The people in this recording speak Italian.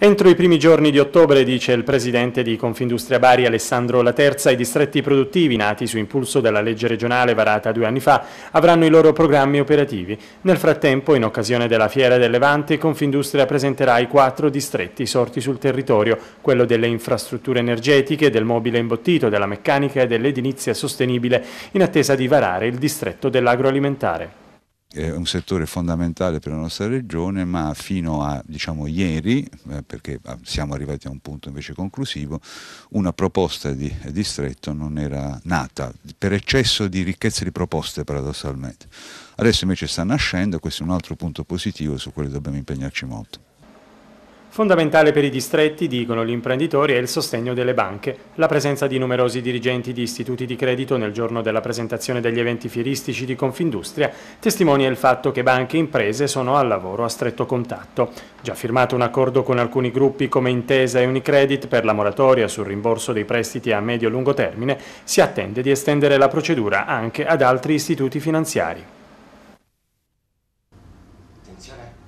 Entro i primi giorni di ottobre, dice il presidente di Confindustria Bari Alessandro Laterza, i distretti produttivi nati su impulso della legge regionale varata due anni fa avranno i loro programmi operativi. Nel frattempo, in occasione della Fiera del Levante, Confindustria presenterà i quattro distretti sorti sul territorio, quello delle infrastrutture energetiche, del mobile imbottito, della meccanica e dell'edilizia sostenibile, in attesa di varare il distretto dell'agroalimentare è un settore fondamentale per la nostra regione, ma fino a diciamo, ieri, eh, perché ah, siamo arrivati a un punto invece conclusivo, una proposta di distretto non era nata, per eccesso di ricchezza di proposte paradossalmente. Adesso invece sta nascendo, questo è un altro punto positivo su cui dobbiamo impegnarci molto. Fondamentale per i distretti, dicono gli imprenditori, è il sostegno delle banche. La presenza di numerosi dirigenti di istituti di credito nel giorno della presentazione degli eventi fieristici di Confindustria testimonia il fatto che banche e imprese sono al lavoro a stretto contatto. Già firmato un accordo con alcuni gruppi come Intesa e Unicredit per la moratoria sul rimborso dei prestiti a medio-lungo termine, si attende di estendere la procedura anche ad altri istituti finanziari. Attenzione.